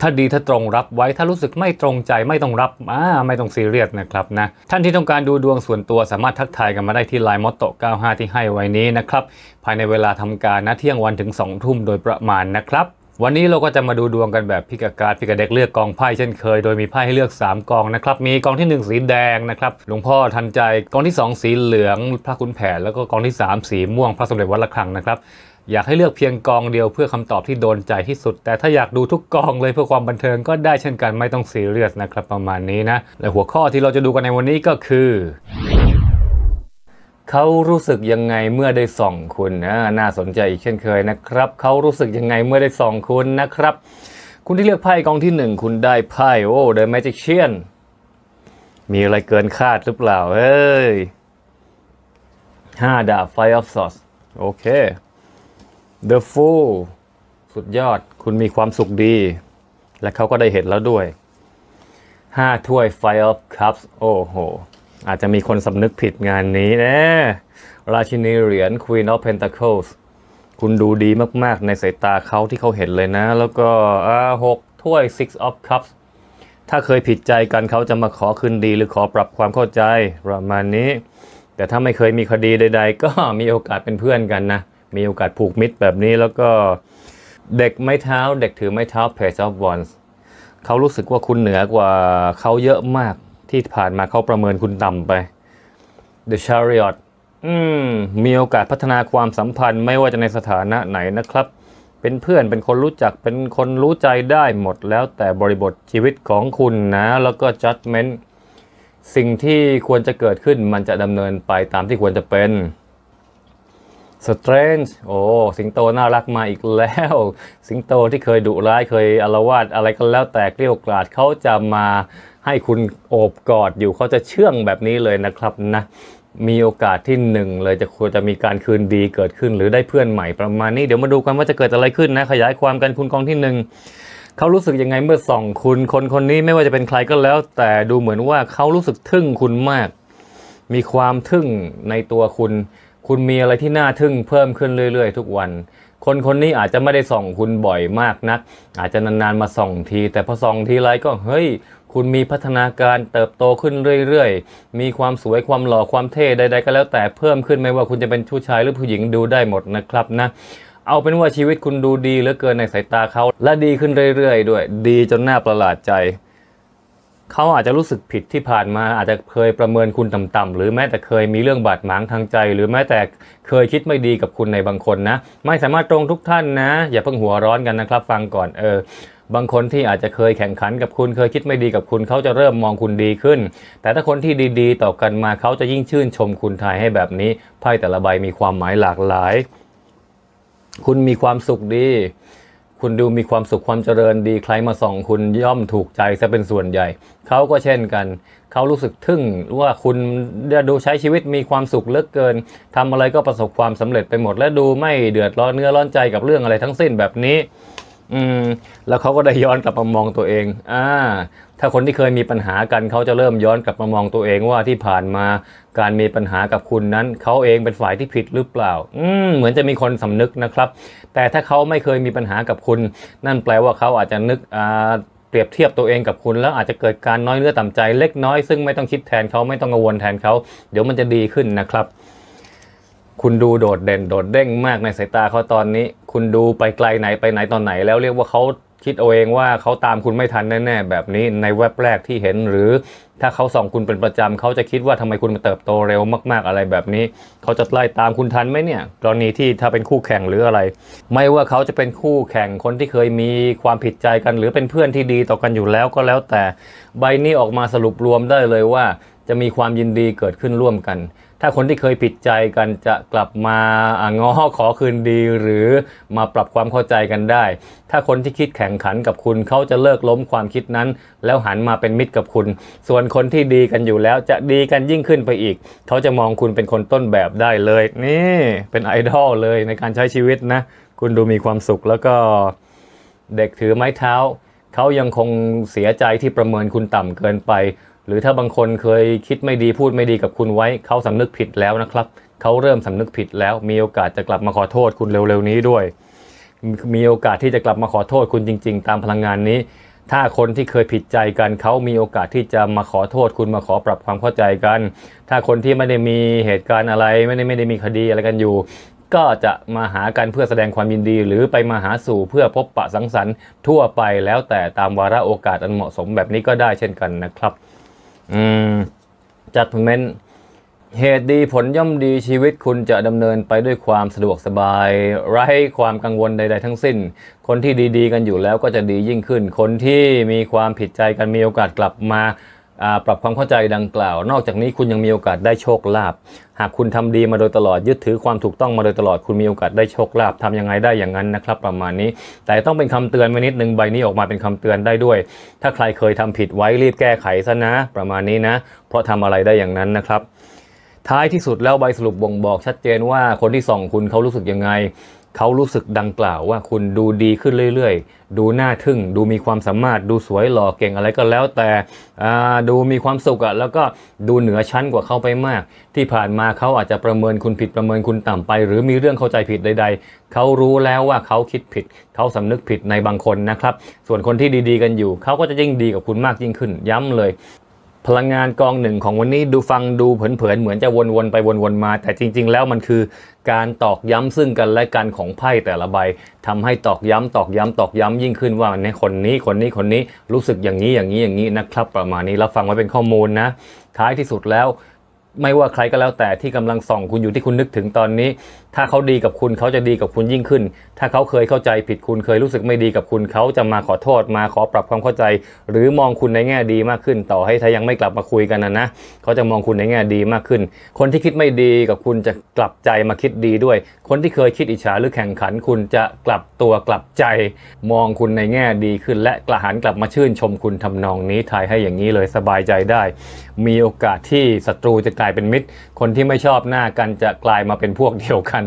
ถ้าดีถ้าตรงรับไว้ถ้ารู้สึกไม่ตรงใจไม่ต้องรับอ่าไม่ต้องซีเรียสนะครับนะ ท่านที่ต้องการดูดวงส่วนตัวสามารถทักทายกันมาได้ที่ไลน์มอตโต95 ที่ให้ไว้นี้นะครับ ภายในเวลาทำการนะเที่ยงวันถึง2ทุ่มโดยประมาณนะครับวันนี้เราก็จะมาดูดวงกันแบบพิกการพิกเด็กเลือกกองไพ่เช่นเคยโดยมีไพ่ให้เลือก 3 กองนะครับ มีกองที่ 1 สีแดงนะครับ หลวงพ่อทันใจกองที่ 2 สีเหลือง พระคุณแผน แล้วก็กองที่ 3 สีม่วงพระสมเด็จวัดระฆังนะครับ อยากให้เลือกเพียงกองเดียวเพื่อคำตอบที่โดนใจที่สุด แต่ถ้าอยากดูทุกกองเลยเพื่อความบันเทิงก็ได้เช่นกันไม่ต้องซีเรียสนะครับประมาณนี้นะและหัวข้อที่เราจะดูกันในวันนี้ก็คือเขารู้สึกยังไงเมื่อได้ส่องคุณนะน่าสนใจอีกเช่นเคยนะครับ เขารู้สึกยังไงเมื่อได้ส่องคุณนะครับ คุณที่เลือกไพ่กองที่ 1 คุณได้ไพ่โอ้เดอะแมจิเชียนมีอะไรเกินคาดหรือเปล่าเฮ้ยห้าดาบไฟออฟซอสโอเคเดอะฟูลสุดยอดคุณมีความสุขดี และเขาก็ได้เห็นแล้วด้วยห้าถ้วยไฟออฟคัพโอ้โหอาจจะมีคนสำนึกผิดงานนี้นะราชินีเหรียญ Queen of Pentacles คุณดูดีมากๆ ในสายตาเขาที่เขาเห็นเลยนะ แล้วก็หกถ้วย six of cups ถ้าเคยผิดใจกันเขาจะมาขอคืนดี หรือขอปรับความเข้าใจประมาณนี้ แต่ถ้าไม่เคยมีคดีใดๆ ก็มีโอกาสเป็นเพื่อนกันนะ มีโอกาสผูกมิตรแบบนี้แล้วก็เด็กไม้เท้า เด็กถือไม้เท้า page of wands เขารู้สึกว่าคุณเหนือกว่าเขาเยอะมากที่ผ่านมาเขาประเมินคุณต่ำไป The Chariot อืมมีโอกาสพัฒนาความสัมพันธ์ไม่ว่าจะในสถานะไหนนะครับ เป็นเพื่อนเป็นคนรู้จักเป็นคนรู้ใจได้หมดแล้วแต่บริบทชีวิตของคุณนะ แล้วก็ judgment สิ่งที่ควรจะเกิดขึ้นมันจะดำเนินไปตามที่ควรจะเป็น Strange โอ้ สิงโตน่ารักมาอีกแล้ว สิงโตที่เคยดุร้ายเคยอารวาสอะไรก็แล้วแต่เกลี้ยกลาดเขาจะมาให้ คุณโอบกอดอยู่เขาจะ เชื่องแบบนี้เลยนะครับนะมีโอกาสที่หนึ่งเลยจะควรจะมีการคืนดีเกิดขึ้นหรือได้เพื่อนใหม่ประมาณนี้เดี๋ยวมาดูกันว่าจะเกิดอะไรขึ้นนะขยายความกันคุณกองที่หนึ่งเขารู้สึกยังไงเมื่อส่อง คุณ คนคนนี้ไม่ว่าจะเป็นใครก็แล้ว แต่ดูเหมือนว่าเขารู้สึกทึ่งคุณมาก มีความทึ่งในตัวคุณ คุณมีอะไรที่น่าทึ่งเพิ่มขึ้นเรื่อย ๆ ทุกวัน คนคนนี้อาจจะไม่ได้ส่อง คุณบ่อยมากนะัก อาจจะนานๆมาส่อง ที แต่พอส่องทีไรก็เฮ้ยคุณมีพัฒนาการเติบโตขึ้นเรื่อยๆ มีความสวยความหล่อ ความเท่ใดๆก็แล้วแต่ เพิ่มขึ้นไม่ว่าคุณจะเป็นผู้ชายหรือผู้หญิงดูได้หมดนะครับนะ เอาเป็นว่าชีวิตคุณดูดีเหลือเกินในสายตาเขา และดีขึ้นเรื่อยๆ ด้วย ดีจนน่าประหลาดใจ เขาอาจจะรู้สึกผิดที่ผ่านมาอาจจะเคยประเมินคุณต่ำๆหรือแม้แต่เคยมีเรื่องบาดหมางทางใจ หรือแม้แต่เคยคิดไม่ดีกับคุณในบางคนนะ ไม่สามารถตรงทุกท่านนะ อย่าเพิ่งหัวร้อนกันนะครับ ฟังก่อนเออบางคนที่อาจจะเคยแข่งขันกับคุณเคยคิดไม่ดีกับคุณเขาจะเริ่มมองคุณดีขึ้น แต่ถ้าคนที่ดี ๆ ต่อกันมาเขาจะยิ่งชื่น ชมคุณทายให้แบบนี้ไพ่แต่ละใบมีความหมายหลากหลาย คุณมีความสุขดี คุณดูมีความสุขความเจริญดีใครมาส่องคุณย่อมถูกใจซะเป็นส่วนใหญ่ เขาก็เช่นกัน เขารู้สึกทึ่งว่าคุณดูใช้ชีวิตมีความสุขเลือกเกิน ทำอะไรก็ประสบความสำเร็จไปหมด และดูไม่เดือดร้อนเนื้อร้อนใจกับเรื่องอะไรทั้งสิ้นแบบนี้อืมแล้วเขาก็ได้ย้อนกลับมามองตัวเองอ่าถ้าคนที่เคยมีปัญหากันเขาจะเริ่มย้อนกลับมามองตัวเองว่าที่ผ่านมาการมีปัญหากับคุณนั้น เขาเองเป็นฝ่ายที่ผิดหรือเปล่าอืมเหมือนจะมีคนสำนึกนะครับ แต่ถ้าเขาไม่เคยมีปัญหากับคุณ นั่นแปลว่าเขาอาจจะนึกอ่าเปรียบเทียบตัวเองกับคุณแล้วอาจจะเกิดการน้อยเนื้อต่ำใจเล็กน้อยซึ่งไม่ต้องคิดแทนเขาไม่ต้องกังวลแทนเขาเดี๋ยวมันจะดีขึ้นนะครับคุณดูโดดเด่นโดดเด้งมากในสายตาเขาตอนนี้ คุณดูไปไกลไหนไปไหนตอนไหนแล้วเรียกว่าเขาคิดเอาเองว่าเขาตามคุณไม่ทันแน่ๆแบบนี้ในเว็บแรกที่เห็นหรือถ้าเขาส่องคุณเป็นประจำเขาจะคิดว่าทำไมคุณมาเติบโตเร็วมาก ๆอะไรแบบนี้เขาจะไล่ตามคุณทันไหมเนี่ยกรณีที่ถ้าเป็นคู่แข่งหรืออะไร ไม่ว่าเขาจะเป็นคู่แข่งคนที่เคยมีความผิดใจกันหรือเป็นเพื่อนที่ดีต่อกันอยู่แล้วก็แล้วแต่ใบนี้ออกมาสรุปรวมได้เลยว่า จะมีความยินดีเกิดขึ้นร่วมกันถ้าคนที่เคยผิดใจกันจะกลับมาง้อขอคืนดีหรือมาปรับความเข้าใจกันได้ ถ้าคนที่คิดแข่งขันกับคุณเขาจะเลิกล้มความคิดนั้น แล้วหันมาเป็นมิตรกับคุณ ส่วนคนที่ดีกันอยู่แล้วจะดีกันยิ่งขึ้นไปอีก เขาจะมองคุณเป็นคนต้นแบบได้เลย นี่เป็นไอดอลเลยในการใช้ชีวิตนะ คุณดูมีความสุขแล้วก็เด็กถือไม้เท้าเขายังคงเสียใจที่ประเมินคุณต่ำเกินไปหรือถ้าบางคนเคยคิดไม่ดีพูดไม่ดีกับคุณไว้ เขาสำนึกผิดแล้วนะครับเขาเริ่มสำนึกผิด แล้วมีโอกาสจะกลับมาขอโทษคุณเร็วๆ นี้ด้วย มีโอกาสที่จะกลับมาขอโทษคุณจริงๆตามพลังงานนี้ ถ้าคนที่เคยผิดใจกันเขามีโอกาสที่จะมาขอโทษคุณมาขอปรับความเข้าใจกัน ถ้าคนที่ไม่ได้มีเหตุการณ์อะไรไม่ได้ไม่ได้มีคดีอะไรกันอยู่ ก็จะมาหากันเพื่อแสดงความยินดี หรือไปมาหาสู่เพื่อพบปะสังสรรค์ทั่วไปแล้วแต่ตามวาระโอกาสอันเหมาะสมแบบนี้ก็ได้เช่นกันนะครับอืม จัดเมนเหตุดีผลย่อมดีชีวิตคุณจะดำเนินไปด้วยความสะดวกสบายไร้ความกังวลใด ๆ ทั้งสิ้น คนที่ดีๆกันอยู่แล้วก็จะดียิ่งขึ้น คนที่มีความผิดใจกันมีโอกาสกลับมาปรับความเข้าใจดังกล่าว นอกจากนี้คุณยังมีโอกาสได้โชคลาภหากคุณทำดีมาโดยตลอดยึดถือความถูกต้องมาโดยตลอดคุณมีโอกาสได้โชคลาภทำยังไงได้อย่างนั้นนะครับ ประมาณนี้ แต่ต้องเป็นคำเตือนไว้นิดนึง ใบนี้ออกมาเป็นคำเตือนได้ด้วย ถ้าใครเคยทำผิดไว้รีบแก้ไขซะนะ ประมาณนี้นะ เพราะทำอะไรได้อย่างนั้นนะครับท้ายที่สุดแล้วใบสรุปบ่งบอก ชัดเจนว่าคนที่ส่องคุณเขารู้สึกยังไงเขารู้สึกดังกล่าวว่า คุณดูดีขึ้นเรื่อย ๆ ดูน่าทึ่ง ดูมีความสามารถ ดูสวยหล่อเก่งอะไรก็แล้วแต่ดูมีความสุขอะแล้วก็ดูเหนือชั้นกว่าเขาไปมาก ที่ผ่านมาเขาอาจจะประเมินคุณผิดประเมินคุณต่ำไป หรือมีเรื่องเข้าใจผิดใด ๆ เขารู้แล้วว่าเขาคิดผิด เขาสำนึกผิดในบางคนนะครับ ส่วนคนที่ดีๆ กันอยู่ เขาก็จะยิ่งดีกับคุณมากยิ่งขึ้น ย้ำเลยพลังงานกองหนึ่งของวันนี้ดูฟังดูเผินๆเหมือนจะวนๆไปวนๆมา แต่จริง ๆ แล้วมันคือ การตอกย้ำซึ่งกันและกันของไพ่แต่ละใบทำให้ตอกย้ำตอกย้ำตอกย้ำยิ่งขึ้นว่าในคนนี้คนนี้คนนี้รู้สึกอย่างนี้อย่างนี้อย่างนี้นะครับ ประมาณนี้เราฟังไว้เป็นข้อมูลนะ ท้ายที่สุดแล้วไม่ว่าใครก็แล้วแต่ที่กำลังส่องคุณอยู่ที่คุณนึกถึงตอนนี้ ถ้าเขาดีกับคุณเขาจะดีกับคุณยิ่งขึ้น ถ้าเขาเคยเข้าใจผิดคุณเคยรู้สึกไม่ดีกับคุณเขาจะมาขอโทษมาขอปรับความเข้าใจ หรือมองคุณในแง่ดีมากขึ้น ต่อให้ถ้ายังไม่กลับมาคุยกันนะนะเขาจะมองคุณในแง่ดีมากขึ้น คนที่คิดไม่ดีกับคุณจะกลับใจมาคิดดีด้วย คนที่เคยคิดอิจฉาหรือแข่งขัน คุณจะกลับตัวกลับใจ มองคุณในแง่ดีขึ้น และกระหันกลับมาชื่น ชมคุณทำนองนี้ทายให้อย่างนี้เลยสบายใจได้ มีโอกาสที่ศัตรูจะกลายายเป็นมิตร คนที่ไม่ชอบหน้ากันจะกลายมาเป็นพวกเดียวกัน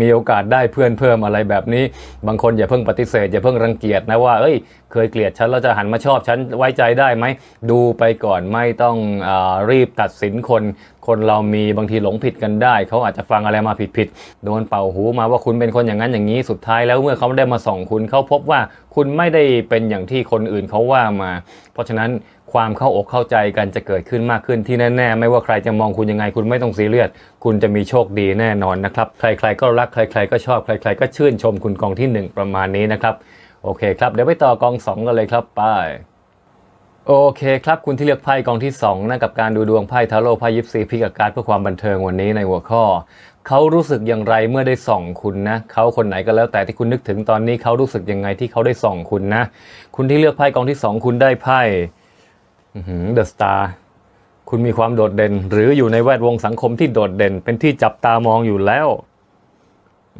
มีโอกาสได้เพื่อนเพิ่มอะไรแบบนี้ บางคนอย่าเพิ่งปฏิเสธ อย่าเพิ่งรังเกียจนะว่าเอ้ย เคยเกลียดฉันแล้วจะหันมาชอบฉันไว้ใจได้ไหม ดูไปก่อน ไม่ต้องอรีบตัดสินคน คนเรามีบางทีหลงผิดกันได้ เขาอาจจะฟังอะไรมาผิดๆ โดนเป่าหูมาว่าคุณเป็นคนอย่างนั้นอย่างนี้ สุดท้ายแล้วเมื่อเขาได้มาส่อง คุณเขาพบว่าคุณไม่ได้เป็นอย่างที่คนอื่นเขาว่ามา เพราะฉะนั้นความเข้าอกเข้าใจกันจะเกิดขึ้นมากขึ้นที่แน่ ๆ ไม่ว่าใครจะมองคุณยังไงคุณไม่ต้องซีเรียสคุณจะมีโชคดีแน่นอนนะครับ ใครๆก็รัก ใครๆก็ชอบ ใครๆก็ชื่นชมคุณกองที่ 1 ประมาณนี้นะครับ โอเคครับ เดี๋ยวไปต่อกอง 2 กันเลยครับ ไป โอเคครับ คุณที่เลือกไพ่กองที่ 2นะกับการดูดวงไพ่ทาโร่ไพ่ยิปซีพิกการ์ดเพื่อความบันเทิงวันนี้ในหัวข้อ เขารู้สึกอย่างไรเมื่อได้ส่องคุณนะเขาคนไหนก็แล้วแต่ที่คุณนึกถึงตอนนี้เขารู้สึกยังไงที่เขาได้ส่องคุณนะคุณที่เลือกไพ่กองที่ 2 คุณได้ไพ่เดอะสตาร์ คุณมีความโดดเด่นหรืออยู่ในแวดวงสังคมที่โดดเด่น เป็นที่จับตามองอยู่แล้ว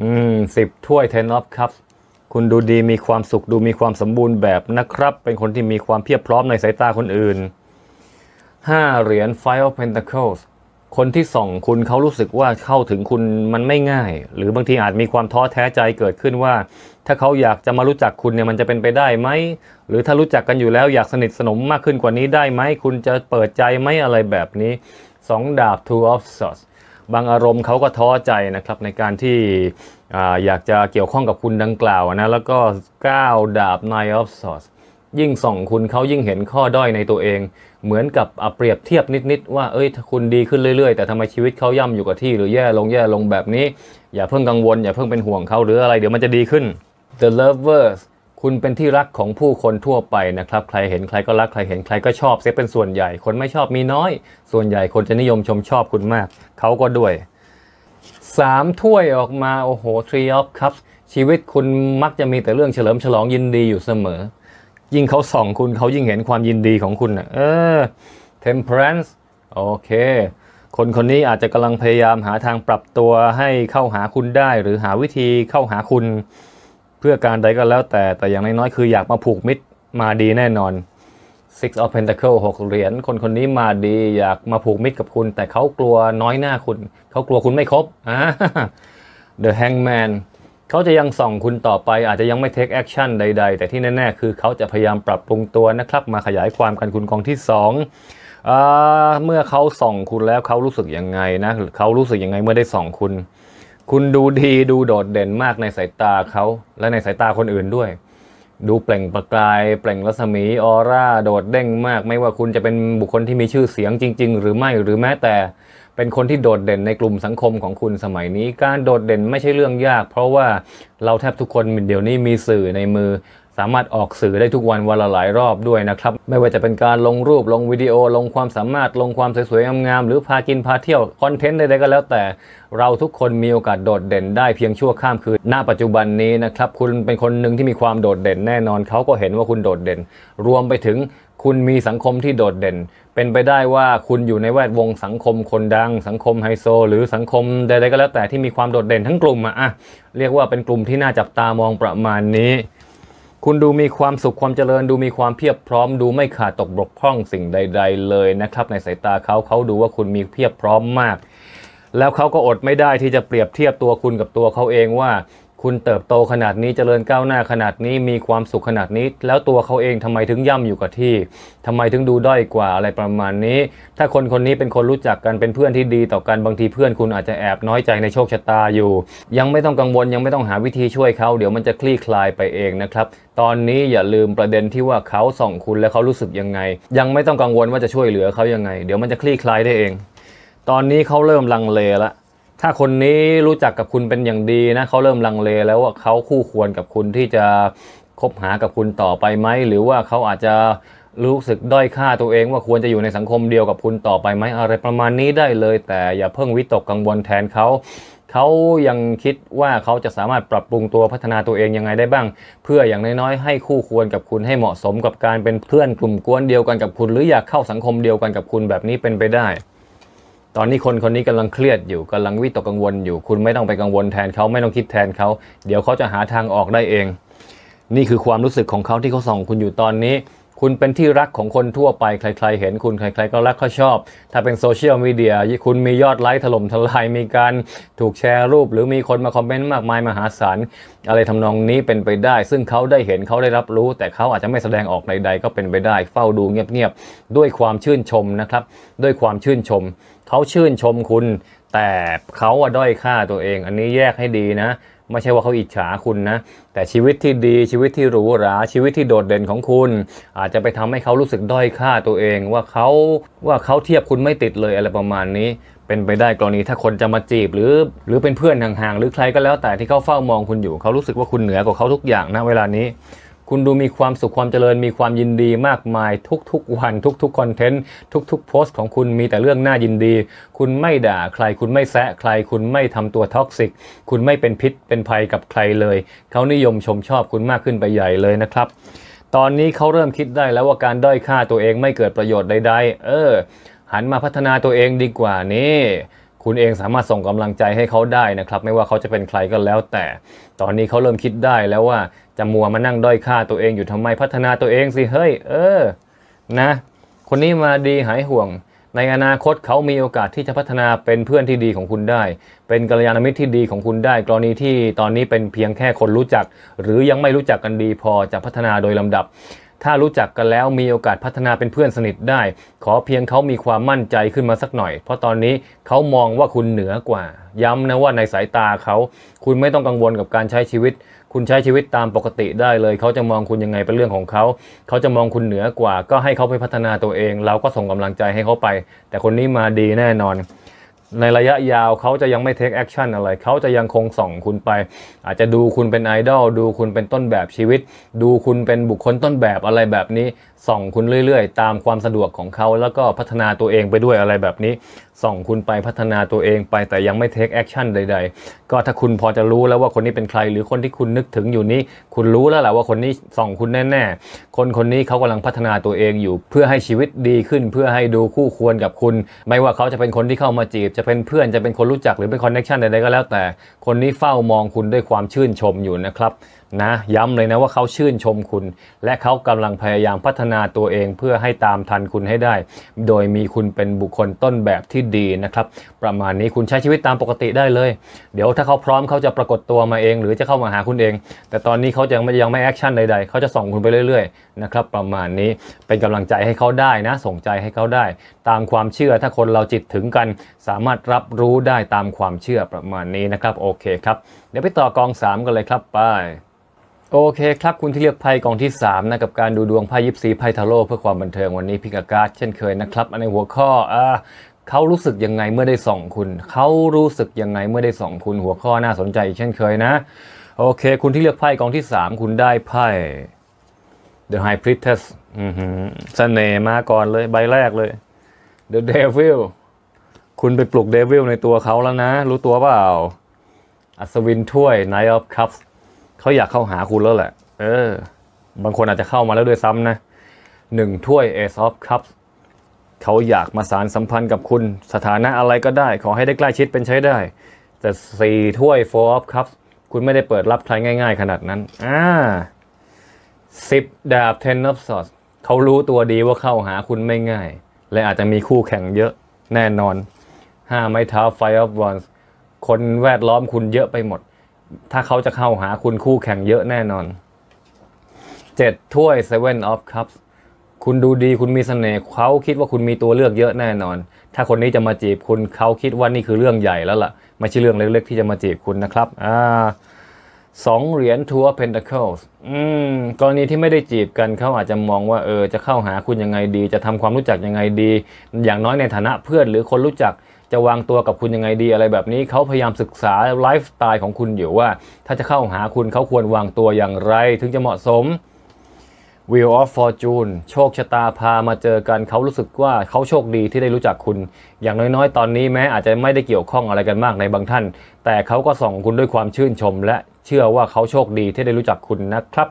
อืม สิบถ้วยเทนอฟครับ คุณดูดีมีความสุขดูมีความสมบูรณ์แบบนะครับ เป็นคนที่มีความเพียบพร้อมในสายตาคนอื่น ห้าเหรียญไฟ v e of น e n t a c l e s คนที่ส่องคุณเขารู้สึกว่าเข้าถึงคุณมันไม่ง่าย หรือบางทีอาจมีความท้อแท้ใจเกิดขึ้นว่า ถ้าเขาอยากจะมารู้จักคุณเนี่ยมันจะเป็นไปได้ไหมหรือถ้ารู้จักกันอยู่แล้วอยากสนิทสนมมากขึ้นกว่านี้ได้ไหม คุณจะเปิดใจไหมอะไรแบบนี้สองดาบ two of swords บางอารมณ์เขาก็ท้อใจนะครับในการที่ออยากจะเกี่ยวข้องกับคุณดังกล่าวนะแล้วก็9ดาบ nine of swords ยิ่งส่องคุณเขายิ่งเห็นข้อด้อยในตัวเอง เหมือนกับเปรียบเทียบนิดๆว่า เอ้ยคุณดีขึ้นเรื่อยๆ แต่ทำไมชีวิตเขาย่ำอยู่กับที่ หรือแย่ลงแย่ลงแบบนี้ อย่าเพิ่งกังวลอย่าเพิ่งเป็นห่วงเขาหรืออะไร เดี๋ยวมันจะดีขึ้น The lovers คุณเป็นที่รักของผู้คนทั่วไปนะครับ ใครเห็น ใครก็รักใครเห็นใครก็ชอบเสียเป็นส่วนใหญ่คนไม่ชอบมีน้อย ส่วนใหญ่คนจะนิยมชมชอบคุณมากเขาก็ด้วยสามถ้วยออกมาโอ้โห three of cups ชีวิตคุณมักจะมีแต่เรื่องเฉลิมฉลองยินดีอยู่เสมอยิ่งเขาส่องคุณ เขายิ่งเห็นความยินดีของคุณนะเออ temperance โอเค คนคนนี้อาจจะกำลังพยายามหาทางปรับตัวให้เข้าหาคุณได้ หรือหาวิธีเข้าหาคุณ เพื่อการใดก็แล้วแต่ แต่อย่างน้อย ๆ คืออยากมาผูกมิตรมาดีแน่นอน six of pentacle หกเหรียญ คนคนนี้มาดีอยากมาผูกมิตรกับคุณ แต่เขากลัวน้อยหน้าคุณ เขากลัวคุณไม่ครบอา the hangman เขาจะยังส่องคุณต่อไปอาจจะยังไม่เทคแอคชั่นใด ๆ แต่ที่แน่ๆคือเขาจะพยายามปรับปรุงตัวนะครับ มาขยายความกันคุณกองที่2เมื่อเขาส่องคุณแล้วเขารู้สึกยังไงนะเขารู้สึกยังไงเมื่อได้ส่องคุณ คุณดูดีดูโดดเด่นมากในสายตาเขา และในสายตาคนอื่นด้วย ดูเปล่งประกายเปล่งรัศมีออร่าโดดเด้งมาก ไม่ว่าคุณจะเป็นบุคคลที่มีชื่อเสียงจริง ๆ หรือไม่หรือแม้แต่เป็นคนที่โดดเด่นในกลุ่มสังคมของคุณสมัยนี้ การโดดเด่นไม่ใช่เรื่องยากเพราะว่าเราแทบทุกคนเดี๋ยวนี้มีสื่อในมือสามารถออกสื่อได้ทุกวันวันละหลายรอบด้วยนะครับไม่ว่าจะเป็นการลงรูปลงวิดีโอลงความสามารถลงความสวยๆงามๆหรือพากิน พาเที่ยวคอนเทนต์ใดๆก็แล้วแต่ เราทุกคนมีโอกาสโดดเด่นได้เพียงชั่วข้ามคืนหน้าปัจจุบันนี้นะครับคุณเป็นคนหนึ่งที่มีความโดดเด่นแน่นอนเขาก็เห็นว่าคุณโดดเด่นรวมไปถึงคุณมีสังคมที่โดดเด่น เป็นไปได้ว่าคุณอยู่ในแวดวง สังคม คนดัง สังคมไฮโซ หรือสังคมใดๆก็แล้ว แต่ที่มีความโดดเด่นทั้งกลุ่มอะเรียกว่าเป็นกลุ่มที่น่าจับตามองประมาณนี้คุณดูมีความสุขความเจริญดูมีความเพียบพร้อมดูไม่ขาดตกบกพร่องสิ่งใด ๆ เลยนะครับ ในสายตาเขาเขาดูว่าคุณมีเพียบพร้อมมาก แล้วเขาก็อดไม่ได้ที่จะเปรียบเทียบตัวคุณกับตัวเขาเองว่าคุณเติบโตขนาดนี้เจริญก้าวหน้าขนาดนี้มีความสุขขนาดนี้ แล้วตัวเขาเองทำไมถึงย่ำอยู่กับที่ ทำไมถึงดูด้อยกว่าอะไรประมาณนี้ ถ้าคนคนนี้เป็นคนรู้จักกันเป็นเพื่อนที่ดีต่อกัน บางทีเพื่อนคุณอาจจะแอบน้อยใจในโชคชะตาอยู่ ยังไม่ต้องกังวลยังไม่ต้องหาวิธีช่วยเขา เดี๋ยวมันจะคลี่คลายไปเองนะครับตอนนี้อย่าลืมประเด็นที่ว่าเขาส่องคุณและเขารู้สึกยังไง ยังไม่ต้องกังวลว่าจะช่วยเหลือเขายังไงเดี๋ยวมันจะคลี่คลายได้เอง ตอนนี้เขาเริ่มลังเลละถ้าคนนี้รู้จักกับคุณเป็นอย่างดีนะเขาเริ่มลังเลแล้วว่าเขาคู่ควรกับคุณที่จะคบหากับคุณต่อไปไหมหรือว่าเขาอาจจะรู้สึกด้อยค่าตัวเอง ว่าควรจะอยู่ในสังคมเดียวกับคุณต่อไปไหมอะไรประมาณนี้ได้เลย แต่อย่าเพิ่งวิตกกังวลแทนเขา เขายังคิดว่าเขาจะสามารถปรับปรุงตัวพัฒนาตัวเองยังไงได้บ้าง เพื่ออย่างน้อยๆให้คู่ควรกับคุณให้เหมาะสมกับการ เป็นเพื่อนกลุ่มกวนเดียวกันกับคุณ หรืออยากเข้าสังคมเดียวกันกับคุณแบบนี้เป็นไปได้ตอนนี้คนคนนี้กำลังเครียดอยู่กำลังวิตกกังวลอยู่ คุณไม่ต้องไปกังวลแทนเขาไม่ต้องคิดแทนเขา เดี๋ยวเขาจะหาทางออกได้เอง นี่คือความรู้สึกของเขาที่เขาส่องคุณอยู่ตอนนี้ คุณเป็นที่รักของคนทั่วไป ใครๆ เห็นคุณใครๆก็รักเขาชอบ ถ้าเป็นโซเชียลมีเดียคุณมียอดไลค์ถล่มทลายมีการถูกแชร์รูป หรือมีคนมาคอมเมนต์มากมายมหาศาลอะไรทำนองนี้เป็นไปได้ ซึ่งเขาได้เห็นเขาได้รับรู้ แต่เขาอาจจะไม่แสดงออกใดๆ ก็เป็นไปได้เฝ้าดูเงียบๆด้วยความชื่นชมนะครับด้วยความชื่นชมเขาชื่นชมคุณ แต่เขาว่าด้อยค่าตัวเอง อันนี้แยกให้ดีนะ ไม่ใช่ว่าเขาอิจฉาคุณนะ แต่ชีวิตที่ดีชีวิตที่หรูหราชีวิตที่โดดเด่นของคุณ อาจจะไปทำให้เขารู้สึกด้อยค่าตัวเอง ว่าเขาว่าเขาเทียบคุณไม่ติดเลยอะไรประมาณนี้ เป็นไปได้กรณีถ้าคนจะมาจีบหรือหรือเป็นเพื่อนห่างๆหรือใครก็แล้วแต่ที่เขาเฝ้ามองคุณอยู่เขารู้สึกว่าคุณเหนือกว่าเขาทุกอย่างนะ เวลานี้คุณดูมีความสุขความเจริญมีความยินดีมากมาย ทุกๆ วันทุกๆคอนเทนต์ทุกๆโพสต์ของคุณมีแต่เรื่องน่ายินดี คุณไม่ด่าใคร คุณไม่แซะใคร คุณไม่ทำตัวท็อกซิก คุณไม่เป็นพิษเป็นภัยกับใครเลย เขานิยมชมชอบคุณมากขึ้นไปใหญ่เลยนะครับ ตอนนี้เขาเริ่มคิดได้แล้วว่าการด้อยค่าตัวเองไม่เกิดประโยชน์ใดๆเออหันมาพัฒนาตัวเองดีกว่านี่ คุณเองสามารถส่งกำลังใจให้เขาได้นะครับ ไม่ว่าเขาจะเป็นใครก็แล้วแต่ตอนนี้เขาเริ่มคิดได้แล้วว่าจะมัวมานั่งด้อยค่าตัวเองอยู่ทำไมพัฒนาตัวเองสิเฮ้ยเออ นะ คนนี้มาดีหายห่วง ในอนาคตเขามีโอกาสที่จะพัฒนาเป็นเพื่อนที่ดีของคุณได้ เป็นกัลยาณมิตรที่ดีของคุณได้ กรณีที่ตอนนี้เป็นเพียงแค่คนรู้จัก หรือยังไม่รู้จักกันดีพอจะพัฒนาโดยลำดับถ้ารู้จักกันแล้วมีโอกาสพัฒนาเป็นเพื่อนสนิทได้ ขอเพียงเขามีความมั่นใจขึ้นมาสักหน่อย เพราะตอนนี้เขามองว่าคุณเหนือกว่า ย้ำนะว่าในสายตาเขาคุณไม่ต้องกังวลกับการใช้ชีวิต คุณใช้ชีวิตตามปกติได้เลย เขาจะมองคุณยังไงเป็นเรื่องของเขาเขาจะมองคุณเหนือกว่า ก็ให้เขาไปพัฒนาตัวเองเราก็ส่งกำลังใจให้เขาไป แต่คนนี้มาดีแน่นอนในระยะยาวเขาจะยังไม่เทคแอคชั่นอะไร เขาจะยังคงส่องคุณไป อาจจะดูคุณเป็นไอดอลดูคุณเป็นต้นแบบชีวิต ดูคุณเป็นบุคคลต้นแบบอะไรแบบนี้ส่องคุณเรื่อยๆ ตามความสะดวกของเขาแล้วก็พัฒนาตัวเองไปด้วยอะไรแบบนี้ ส่องคุณไปพัฒนาตัวเองไป แต่ยังไม่เทคแอคชั่นใด ๆ ก็ถ้าคุณพอจะรู้แล้วว่าคนนี้เป็นใคร หรือคนที่คุณนึกถึงอยู่นี้ คุณรู้แล้วแหละว่าคนนี้ส่องคุณแน่ ๆ คนคนนี้เขากำลังพัฒนาตัวเองอยู่เพื่อให้ชีวิตดีขึ้น เพื่อให้ดูคู่ควรกับคุณ ไม่ว่าเขาจะเป็นคนที่เข้ามาจีบ จะเป็นเพื่อน จะเป็นคนรู้จักหรือเป็นคอนเน็ชันใดๆก็แล้วแต่ คนนี้เฝ้ามองคุณด้วยความชื่นชมอยู่นะครับนะ ย้ำเลยนะว่าเขาชื่นชมคุณ และเขากำลังพยายามพัฒนาตัวเองเพื่อให้ตามทันคุณให้ได้ โดยมีคุณเป็นบุคคลต้นแบบที่ดีนะครับ ประมาณนี้คุณใช้ชีวิตตามปกติได้เลย เดี๋ยวถ้าเขาพร้อมเขาจะปรากฏตัวมาเองหรือจะเข้ามาหาคุณเอง แต่ตอนนี้เขายังไม่ยังไม่แอคชั่นใดๆเขาจะส่งคุณไปเรื่อย ๆ นะครับประมาณนี้เป็นกำลังใจให้เขาได้นะส่งใจให้เขาได้ ตามความเชื่อถ้าคนเราจิตถึงกัน สามารถรับรู้ได้ตามความเชื่อประมาณนี้นะครับโอเคครับเดี๋ยวไปต่อกอง 3 กันเลยครับไปโอเคครับคุณที่เลือกไพ่กองที่3นะกับการดูดวงไพ่ยิปซีไพ่ทาโร่เพื่อความบันเทิงวันนี้พิกากาศเช่นเคยนะครับในหัวข้ออ่าเขารู้สึกยังไงเมื่อได้ส่องคุณ เขารู้สึกยังไงเมื่อได้ส่องคุณหัวข้อน่าสนใจเช่นเคยนะ โอเค คุณที่เลือกไพ่กองที่3คุณได้ไพ่ The High Priestess อือหือเสน่ห์มาก่อนเลยใบแรกเลย The Devil คุณไปปลุกเดวิลในตัวเขาแล้วนะรู้ตัวเปล่าอัศวินถ้วย Knight of Cups เขาอยากเข้าหาคุณแล้วแหละ เออ บางคนอาจจะเข้ามาแล้วด้วยซ้ำนะ หนึ่งถ้วยเอ o f c ั p เขาอยากมาสารสัมพันธ์กับคุณสถานะอะไรก็ได้ ขอให้ได้ใกล้ชิดเป็นใช้ได้ แต่สี่ถ้วยโฟ u ์ค f c u p คุณไม่ได้เปิดรับใครง่ายๆขนาดนั้น อ่าสิบดาบเทนนอฟซอสเขารู้ตัวดีว่าเข้าหาคุณไม่ง่าย และอาจจะมีคู่แข่งเยอะแน่นอนห้าไม้เท้าไฟอฟวอน a คนแวดล้อมคุณเยอะไปหมดถ้าเขาจะเข้าหาคุณคู่แข่งเยอะแน่นอน7ถ้วย Seven of Cups คุณดูดีคุณมีสเสน่ห์เขาคิดว่าคุณมีตัวเลือกเยอะแน่นอน ถ้าคนนี้จะมาจีบคุณเขาคิดว่านี่คือเรื่องใหญ่แล้วละ่ะไม่ใช่เรื่องเล็กๆที่จะมาจีบคุณนะครับอสองเหรียญทัวร์เพนทาเคิลส์อืม กรณีที่ไม่ได้จีบกันเขาอาจจะมองว่าเออ จะเข้าหาคุณยังไงดี จะทำความรู้จักยังไงดี อย่างน้อยในฐานะเพื่อนหรือคนรู้จักจะวางตัวกับคุณยังไงดีอะไรแบบนี้ เขาพยายามศึกษาไลฟ์สไตล์ของคุณอยู่ว่า ถ้าจะเข้าหาคุณเขาควรวางตัวอย่างไร ถึงจะเหมาะสม Wheel of Fortune โชคชะตาพามาเจอกันเขารู้สึกว่าเขาโชคดีที่ได้รู้จักคุณ อย่างน้อยๆ ตอนนี้แม้อาจจะไม่ได้เกี่ยวข้องอะไรกันมากในบางท่าน แต่เขาก็ส่องคุณด้วยความชื่นชม และเชื่อว่าเขาโชคดีที่ได้รู้จักคุณนะครับ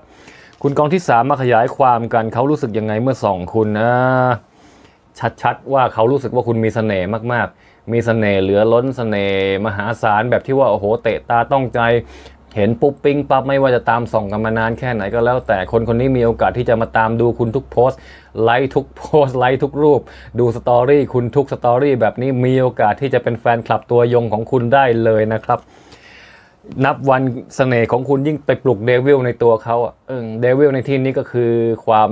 คุณกองที่3มาขยายความกันเขารู้สึกยังไงเมื่อส่องคุณนะ ชัดๆ ว่าเขารู้สึกว่าคุณมีเสน่ห์มากมีสเสน่ห์เหลือล้นสเสน่ห์มหาศาลแบบที่ว่าโอ้โหเตะตาต้องใจเห็นปุ๊บปิ้งปั๊บไม่ว่าจะตามส่องกันมานานแค่ไหนก็แล้วแต่คนคนนี้มีโอกาสที่จะมาตามดูคุณทุกโพสต์ ไลค์ทุกโพสต์ไลค์ทุกรูป ดูสตอรี่คุณทุกสตอรี่แบบนี้มีโอกาสที่จะเป็นแฟนคลับตัวยงของคุณได้เลยนะครับ นับวันสเสน่ห์ของคุณยิ่งไปปลุกเดวิลในตัวเขาเออเดวิลในที่นี้ก็คือความ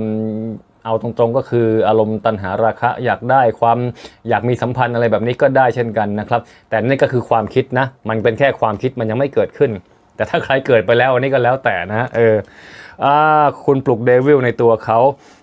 เอาตรงๆก็คืออารมณ์ตันหาราคะ อยากได้ความอยากมีสัมพันธ์อะไรแบบนี้ก็ได้เช่นกันนะครับ แต่นี่ก็คือความคิดนะ มันเป็นแค่ความคิดมันยังไม่เกิดขึ้นแต่ถ้าใครเกิดไปแล้วอันนี้ก็แล้วแต่นะเออคุณปลุกเดวิลในตัวเขา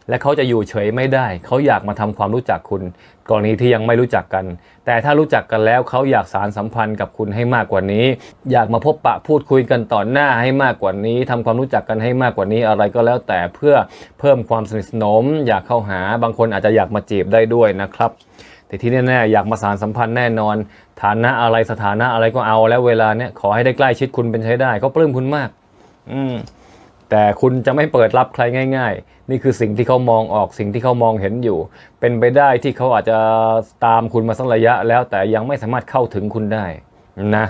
และเขาจะอยู่เฉยไม่ได้ เขาอยากมาทำความรู้จักคุณ กรณีที่ยังไม่รู้จักกัน แต่ถ้ารู้จักกันแล้วเขาอยากสารสัมพันธ์กับคุณให้มากกว่านี้ อยากมาพบปะพูดคุยกันต่อหน้าให้มากกว่านี้ ทำความรู้จักกันให้มากกว่านี้ อะไรก็แล้ว แต่เพื่อเพิ่มความสนิทสนมอยากเข้าหาบางคนอาจจะอยากมาจีบได้ด้วยนะครับแต่ที่แน่ๆอยากมาสารสัมพันธ์แน่นอน ฐานะอะไรสถานะอะไรก็เอาแล้วเวลาเนี้ยขอให้ได้ใกล้ชิดคุณเป็นใช้ได้เขาปลื้มคุณมาก อืม แต่คุณจะไม่เปิดรับใครง่าย ๆ นี่คือสิ่งที่เขามองออก สิ่งที่เขามองเห็นอยู่ เป็นไปได้ที่เขาอาจจะตามคุณมาสักระยะแล้วแต่ยังไม่สามารถเข้าถึงคุณได้นะ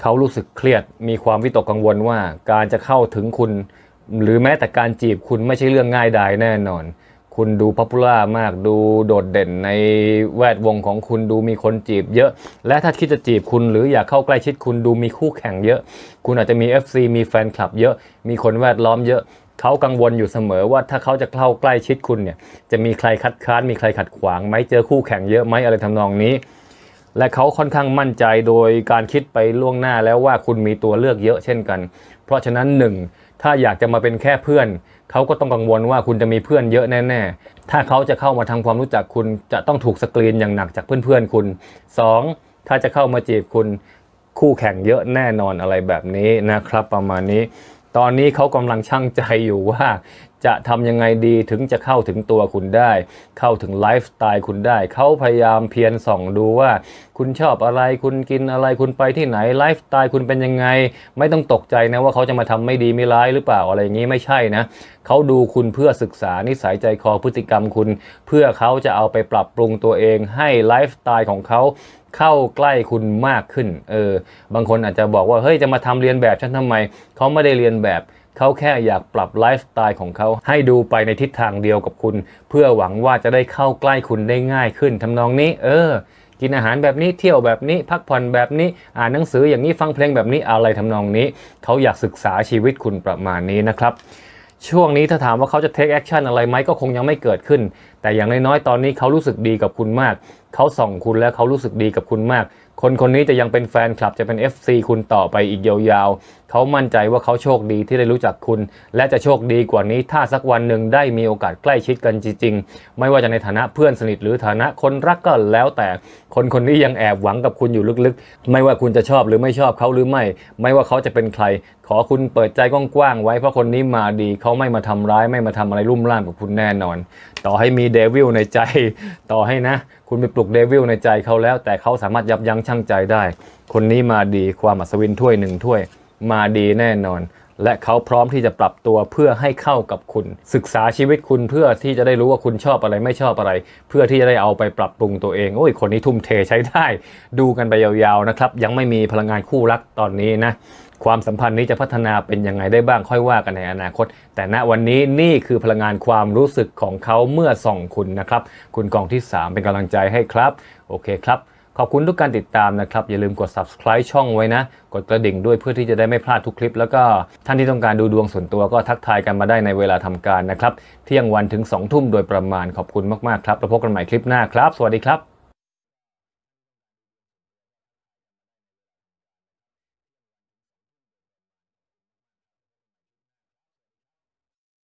เขารู้สึกเครียดมีความวิตกกังวลว่า การจะเข้าถึงคุณ หรือแม้แต่การจีบคุณไม่ใช่เรื่องง่ายดายแน่นอนคุณดูปัฟฟูล่ามากดูโดดเด่นในแวดวงของคุณดูมีคนจีบเยอะ และถ้าคิดจะจีบคุณหรืออยากเข้าใกล้ชิดคุณดูมีคู่แข่งเยอะ คุณอาจจะมี FC มีแฟนคลับ เยอะ มีคนแวดล้อมเยอะเขากังวลอยู่เสมอว่าถ้าเขาจะเข้าใกล้ชิดคุณเนี่ยจะมีใครคัดค้านมีใครขัดขวางไหมเจอคู่แข่งเยอะไหมอะไรทำนองนี้ และเขาค่อนข้างมั่นใจโดยการคิดไปล่วงหน้าแล้วว่าคุณมีตัวเลือกเยอะ เช่นกัน เพราะฉะนั้น1ถ้าอยากจะมาเป็นแค่เพื่อนเขาก็ต้องกังวลว่าคุณจะมีเพื่อนเยอะแน่ ๆ ถ้าเขาจะเข้ามาทำความรู้จักคุณจะต้องถูกสกรีนอย่างหนักจากเพื่อนๆคุณ 2. ถ้าจะเข้ามาจีบคุณ คู่แข่งเยอะแน่นอนอะไรแบบนี้นะครับ ประมาณนี้ ตอนนี้เขากำลังช่างใจอยู่ว่าจะทำยังไงดีถึงจะเข้าถึงตัวคุณได้ เข้าถึงไลฟ์สไตล์คุณได้ เขาพยายามเพียนส่องดูว่า คุณชอบอะไรคุณกินอะไรคุณไปที่ไหน ไลฟ์สไตล์คุณเป็นยังไง ไม่ต้องตกใจนะว่าเขาจะมาทำไม่ดี ไม่ร้ายหรือเปล่าอะไรอย่างนี้ไม่ใช่นะเขาดูคุณเพื่อศึกษานิสัยใจคอพฤติกรรมคุณ เพื่อเขาจะเอาไปปรับปรุงตัวเอง ให้ไลฟ์สไตล์ของเขาเข้าใกล้คุณมากขึ้น เออบางคนอาจจะบอกว่าเฮ้ยจะมาทำเรียนแบบฉันทำไมเขาไม่ได้เรียนแบบเขาแค่อยากปรับไลฟ์สไตล์ของเขาให้ดูไปในทิศทางเดียวกับคุณ เพื่อหวังว่าจะได้เข้าใกล้คุณได้ง่ายขึ้นทำนองนี้ เออ กินอาหารแบบนี้เที่ยวแบบนี้ พักผ่อนแบบนี้อ่านหนังสืออย่างนี้ฟังเพลงแบบนี้อะไรทำนองนี้ เขาอยากศึกษาชีวิตคุณประมาณนี้นะครับ ช่วงนี้ถ้าถามว่าเขาจะเทคแอคชั่นอะไรไหมก็คงยังไม่เกิดขึ้น แต่อย่างน้อยๆตอนนี้เขารู้สึกดีกับคุณมาก เขาส่องคุณแล้วเขารู้สึกดีกับคุณมากคนคนนี้จะยังเป็นแฟนคลับจะเป็น FC คุณต่อไปอีกยาวๆเขามั่นใจว่าเขาโชคดีที่ได้รู้จักคุณ และจะโชคดีกว่านี้ถ้าสักวันหนึ่งได้มีโอกาสใกล้ชิดกันจริงๆ ไม่ว่าจะในฐานะเพื่อนสนิท หรือฐานะคนรักก็แล้วแต่คนคนนี้ยังแอบหวังกับคุณอยู่ลึกๆ ไม่ว่าคุณจะชอบหรือไม่ชอบเขาหรือไม่ ไม่ว่าเขาจะเป็นใครขอคุณเปิดใจกว้างๆไว้เพราะคนนี้มาดีเขาไม่มาทำร้ายไม่มาทำอะไรรุ่มร่ามกับคุณแน่นอน ต่อให้มีเดวิลในใจ ต่อให้นะ คุณไปปลุกเดวิลในใจเขาแล้ว แต่เขาสามารถยับยั้งชั่งใจได้ คนนี้มาดีความอัศวินถ้วยหนึ่งถ้วยมาดีแน่นอนและเขาพร้อมที่จะปรับตัวเพื่อให้เข้ากับคุณ ศึกษาชีวิตคุณเพื่อที่จะได้รู้ว่าคุณชอบอะไรไม่ชอบอะไร เพื่อที่จะได้เอาไปปรับปรุงตัวเอง โอ้ย คนนี้ทุ่มเทใช้ได้ ดูกันไปยาวๆนะครับ ยังไม่มีพลังงานคู่รักตอนนี้นะ ความสัมพันธ์นี้จะพัฒนาเป็นยังไงได้บ้างค่อยว่ากันในอนาคต แต่ณวันนี้นี่คือพลังงานความรู้สึกของเขาเมื่อส่องคุณนะครับคุณกองที่ 3 เป็นกำลังใจให้ครับโอเคครับขอบคุณทุกการติดตามนะครับ อย่าลืมกด subscribe ช่องไว้นะ กดกระดิ่งด้วยเพื่อที่จะได้ไม่พลาดทุกคลิป แล้วก็ท่านที่ต้องการดูดวงส่วนตัวก็ทักทายกันมาได้ในเวลาทำการนะครับ เที่ยงวันถึง 2 ทุ่มโดยประมาณขอบคุณมาก ๆ ครับแล้วพบกันใหม่คลิปหน้าครับ สวัสดีครับ